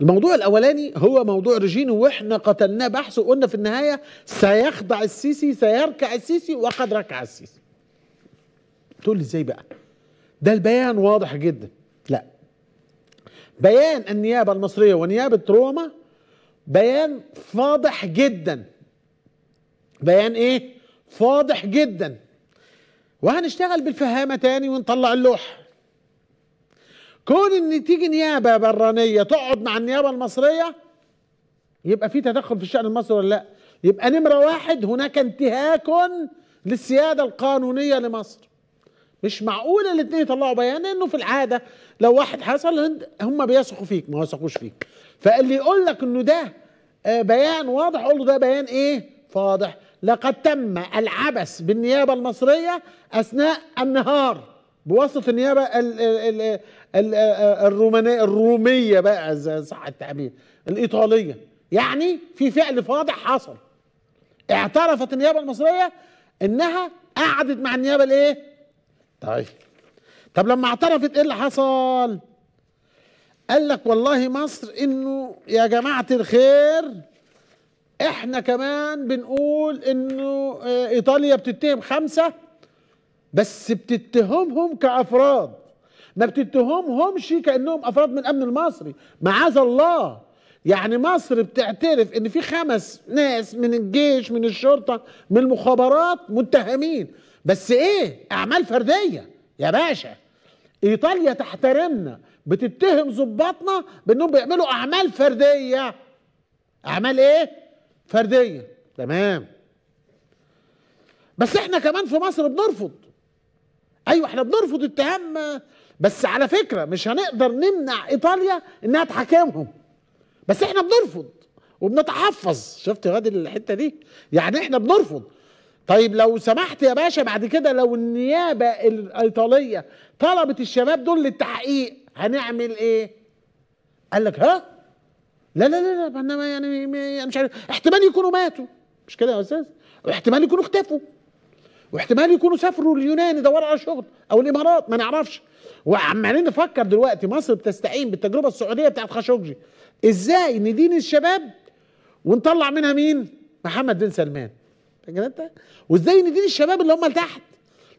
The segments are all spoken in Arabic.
الموضوع الاولاني هو موضوع رجينو واحنا قتلناه بحث وقلنا في النهايه سيخضع السيسي سيركع السيسي وقد ركع السيسي تقول لي ازاي بقى ده البيان واضح جدا لا بيان النيابه المصريه ونيابه روما بيان فاضح جدا بيان ايه فاضح جدا وهنشتغل بالفهامه تاني ونطلع اللوحه كون ان تيجي نيابه برانيه تقعد مع النيابه المصريه يبقى في تدخل في الشان المصري ولا لا يبقى نمره واحد هناك انتهاك للسياده القانونيه لمصر مش معقولة الاثنين يطلعوا بيان لأنه في العادة لو واحد حصل هم بيثقوا فيك ما وثقوش فيك فاللي يقول لك إنه ده آه، بيان واضح قول له ده بيان إيه؟ فاضح لقد تم العبث بالنيابة المصرية أثناء النهار بواسطة النيابة الـ الـ الـ الـ الرومانية الرومية بقى صح التعبير الإيطالية يعني في فعل فاضح حصل اعترفت النيابة المصرية إنها قعدت مع النيابة الإيه؟ طيب طب لما اعترفت إيه اللي حصل؟ قال لك والله مصر إنه يا جماعة الخير إحنا كمان بنقول إنه آه، إيطاليا بتتهم خمسة بس بتتهمهم كافراد ما بتتهمهمش كانهم افراد من الامن المصري معاذ الله يعني مصر بتعترف ان في خمس ناس من الجيش من الشرطه من المخابرات متهمين بس ايه اعمال فرديه يا باشا ايطاليا تحترمنا بتتهم ظباطنا بانهم بيعملوا اعمال فرديه اعمال ايه فرديه تمام بس احنا كمان في مصر بنرفض ايوه احنا بنرفض اتهام بس على فكره مش هنقدر نمنع ايطاليا انها تحاكمهم بس احنا بنرفض وبنتحفظ شفت يا غادي الحته دي يعني احنا بنرفض طيب لو سمحت يا باشا بعد كده لو النيابه الايطاليه طلبت الشباب دول للتحقيق هنعمل ايه قال لك ها لا لا لا لا يعني،, يعني مش عارف احتمال يكونوا ماتوا مش كده يا استاذ واحتمال يكونوا اختفوا واحتمال يكونوا سافروا اليونان يدوروا على شغل او الامارات ما نعرفش وعمالين نفكر دلوقتي مصر بتستعين بالتجربه السعوديه بتاعت خاشقجي ازاي ندين الشباب ونطلع منها مين محمد بن سلمان فاكر انت وازاي ندين الشباب اللي هم لتحت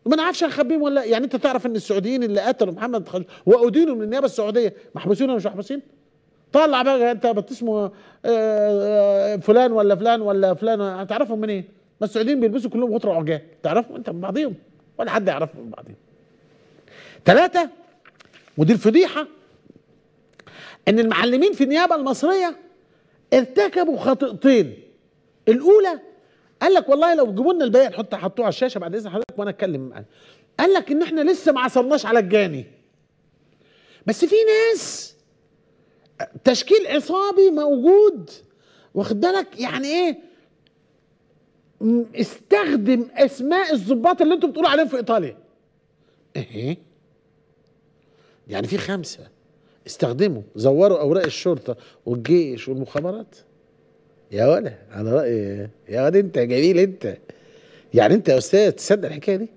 ما نعرفش هنخبيهم ولا يعني انت تعرف ان السعوديين اللي قتلوا محمد وادينوا من النيابه السعوديه محبوسين ولا مش محبوسين طلع بقى انت بتسمه آه، آه، فلان ولا فلان ولا فلان هتعرفهم منين إيه؟ ما السعوديين بيلبسوا كلهم غطرة عرجان تعرفوا انت من بعضهم ولا حد يعرفهم من بعضهم ثلاثة ودي الفضيحة ان المعلمين في النيابة المصرية ارتكبوا خطيئتين الاولى قال لك والله لو جيبوا لنا البيان حط حطوه على الشاشه بعد اذن حضرتك وانا اتكلم قال لك ان احنا لسه ما عصرناش على الجاني بس في ناس تشكيل عصابي موجود واخد بالك يعني ايه استخدم اسماء الظباط اللي انتم بتقولوا عليهم في ايطاليا ايه يعني في خمسه استخدموا زوروا اوراق الشرطه والجيش والمخابرات يا ولا على راي يا ولا انت جميل انت يعني انت يا استاذ تصدق الحكايه دي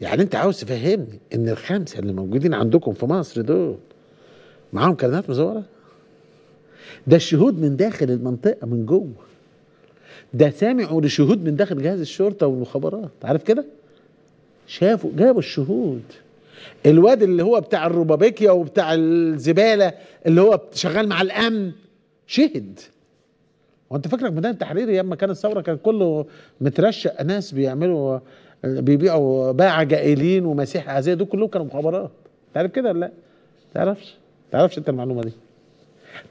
يعني انت عاوز تفهمني ان الخمسه اللي موجودين عندكم في مصر دول معاهم كلمات مزوره ده الشهود من داخل المنطقه من جوه ده سامع لشهود من داخل جهاز الشرطه والمخابرات عارف كده شافوا جابوا الشهود الواد اللي هو بتاع الروبابيكيا وبتاع الزباله اللي هو شغال مع الامن شهد هو انت فاكرك ميدان التحرير ياما كانت الثوره كان كله مترشق ناس بيعملوا بيبيعوا باعة جائلين ومسيح عزيز دول كلهم كانوا مخابرات تعرف كده ولا لا؟ تعرفش؟ تعرفش انت المعلومه دي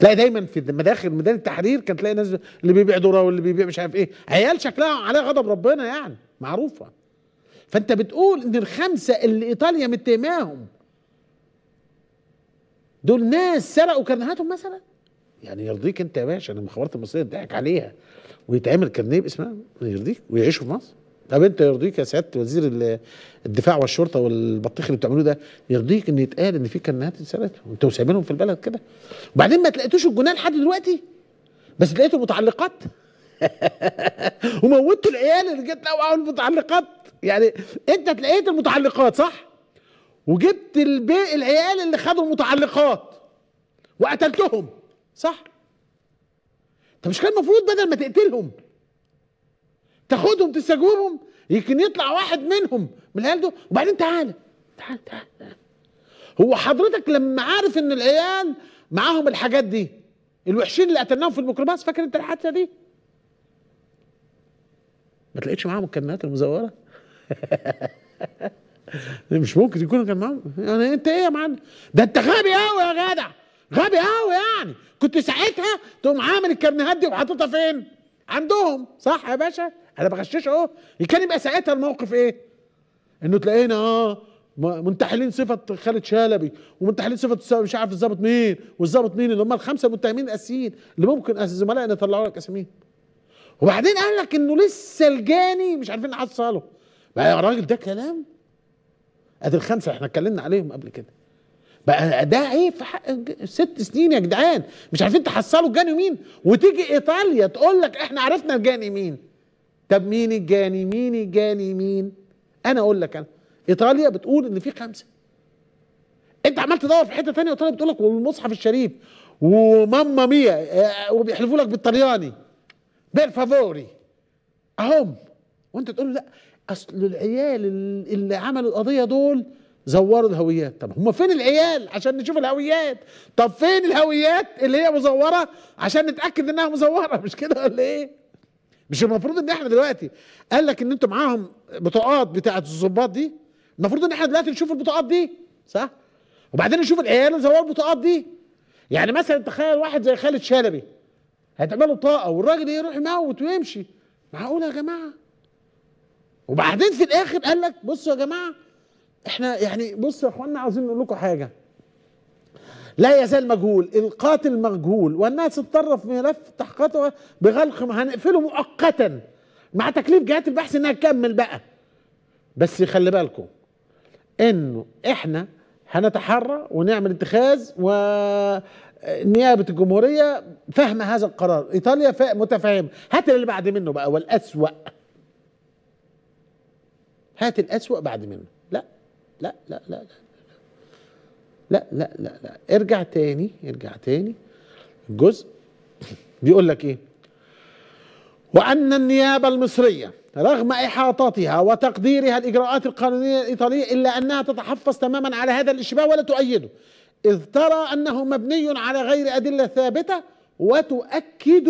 تلاقي دايما في مداخل ميدان التحرير كان تلاقي ناس اللي بيبيع ذره واللي بيبيع مش عارف ايه عيال شكلها عليها غضب ربنا يعني معروفه فانت بتقول ان الخمسه اللي ايطاليا متهماهم دول ناس سرقوا كرنيهاتهم مثلا يعني يرضيك انت يا باشا انا المخابرات المصريه تضحك عليها ويتعمل كرنيه باسمها يرضيك ويعيشوا في مصر طب انت يرضيك يا سياده وزير الدفاع والشرطه والبطيخ اللي بتعملوه ده يرضيك ان يتقال ان في كنات اتسرقت وانتوا سايبينهم في البلد كده وبعدين ما تلاقيتوش الجنان لحد دلوقتي بس لقيتوا متعلقات وموتوا العيال اللي جت نوعوا المتعلقات يعني انت تلاقيت المتعلقات صح وجبت البي العيال اللي خدوا المتعلقات وقتلتهم صح طب مش كان المفروض بدل ما تقتلهم تاخدهم تستجوبهم يمكن يطلع واحد منهم من العيال دول وبعدين تعالى تعالى تعالى هو حضرتك لما عارف ان العيال معاهم الحاجات دي الوحشين اللي قتلناهم في الميكروباص فاكر انت الحادثه دي ما تلاقيتش معاهم الكنات المزوره مش ممكن يكونوا كان معاهم يعني انت ايه يا معلم ده انت غبي قوي يا جدع غبي قوي يعني كنت ساعتها تقوم عامل الكرنيهات دي وحاططها فين عندهم صح يا باشا انا بغشش اهو كان يبقى ساعتها الموقف ايه انه تلاقينا اه منتحلين صفه خالد شلبي ومنتحلين صفه مش عارف الظابط مين والظابط مين اللي هم الخمسه المتهمين الاساسيين اللي ممكن زملائنا يطلعوا لك اساميهم وبعدين قال لك انه لسه الجاني مش عارفين حصله بقى يا راجل ده كلام ادي الخمسه احنا اتكلمنا عليهم قبل كده بقى ده ايه في حق ست سنين يا جدعان مش عارفين تحصلوا الجاني مين وتيجي ايطاليا تقول لك احنا عرفنا الجاني مين طب مين الجاني مين الجاني مين انا اقول لك انا ايطاليا بتقول ان في خمسه انت عمال تدور في حته ثانيه ايطاليا بتقول لك والمصحف الشريف وماما ميا آه، وبيحلفوا لك بالطلياني بالفافوري اهم وانت تقول لا اصل العيال اللي عملوا القضيه دول زوروا الهويات طب هم فين العيال عشان نشوف الهويات طب فين الهويات اللي هي مزوره عشان نتاكد انها مزوره مش كده ولا ايه مش المفروض ان احنا دلوقتي قال لك ان انتوا معاهم بطاقات بتاعه الظباط دي المفروض ان احنا دلوقتي نشوف البطاقات دي صح وبعدين نشوف العيال اللي زوار البطاقات دي يعني مثلا تخيل واحد زي خالد شلبي هيتعمل له طاقه والراجل يروح يموت ويمشي معقول يا جماعه وبعدين في الاخر قال لك بصوا يا جماعه احنا يعني بصوا يا اخوانا عاوزين نقول لكم حاجه لا يزال مجهول القاتل مجهول والناس اتطرف في ملف تحقيقاته بغلق هنقفله مؤقتا مع تكليف جهات البحث انها تكمل بقى بس خلي بالكم انه احنا هنتحرى ونعمل اتخاذ و نيابة الجمهورية فاهمة هذا القرار إيطاليا متفاهمة هات اللي بعد منه بقى والأسوأ هات الأسوأ بعد منه لا لا لا لا, لا. لا لا لا لا ارجع تاني ارجع تاني الجزء بيقول لك ايه وأن النيابة المصرية رغم إحاطتها وتقديرها الإجراءات القانونية الإيطالية إلا أنها تتحفظ تماما على هذا الإشباه ولا تؤيده إذ ترى أنه مبني على غير أدلة ثابتة وتؤكد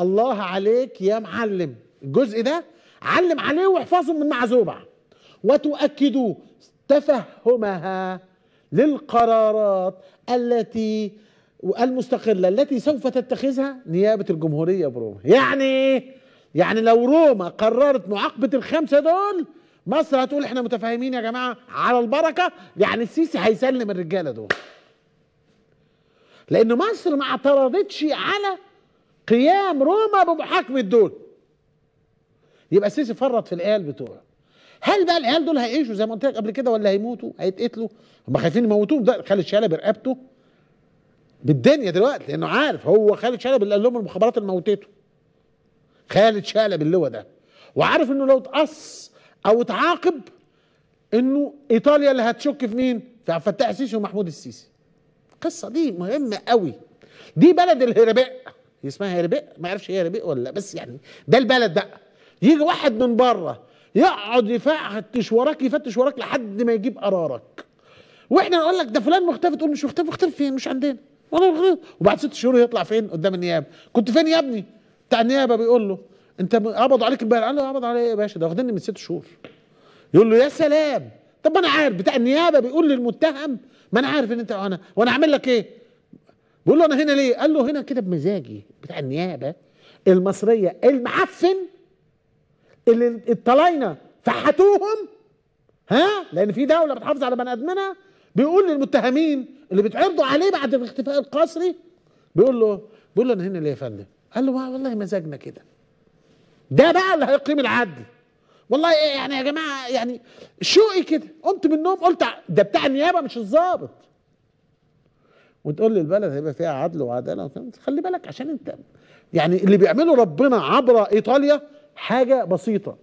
الله عليك يا معلم الجزء ده علم عليه واحفظه من معزوبة وتؤكدوا تفهمها للقرارات التي المستقلة التي سوف تتخذها نيابة الجمهورية بروما يعني يعني لو روما قررت معاقبة الخمسة دول مصر هتقول احنا متفاهمين يا جماعة على البركة يعني السيسي هيسلم الرجالة دول لأن مصر ما اعترضتش على قيام روما بمحاكمة دول يبقى السيسي فرط في الآل بتوعه هل بقى العيال دول هيعيشوا زي ما قلت لك قبل كده ولا هيموتوا هيتقتلوا هم خايفين يموتوهم ده خالد شلبي رقبته بالدنيا دلوقتي لانه عارف هو خالد شلبي اللي قال لهم المخابرات اللي موتته خالد شلبي اللي هو ده وعارف انه لو اتقص او اتعاقب انه ايطاليا اللي هتشك في مين في عبد الفتاح السيسي ومحمود السيسي القصه دي مهمه قوي دي بلد الهرباء اسمها هرباء ما اعرفش ايه هرباء ولا بس يعني ده البلد ده يجي واحد من بره يقعد يفتش وراك يفتش وراك لحد ما يجيب قرارك واحنا نقول لك ده فلان مختفي تقول مش مختفي مختفي فين مش عندنا وبعد ست شهور يطلع فين قدام النيابه كنت فين يا ابني بتاع النيابه بيقول له انت قبضوا عليك امبارح قال له قبضوا عليا يا باشا ده واخديني من ست شهور يقول له يا سلام طب انا عارف بتاع النيابه بيقول للمتهم ما انا عارف ان انت وانا وانا اعمل لك ايه بيقول له انا هنا ليه قال له هنا كده بمزاجي بتاع النيابه المصريه المعفن اللي الطلاينه فحتوهم ها لان في دوله بتحافظ على بني ادمنا بيقول للمتهمين اللي بيتعرضوا عليه بعد الاختفاء القسري بيقول له بيقول له انا هنا ليه يا فندم؟ قال له والله مزاجنا كده ده بقى اللي هيقيم العدل والله إيه يعني يا جماعه يعني شوقي كده قمت من النوم قلت ده بتاع النيابه مش الظابط وتقول لي البلد هيبقى فيها عدل وعداله خلي بالك عشان انت يعني اللي بيعمله ربنا عبر ايطاليا حاجة بسيطة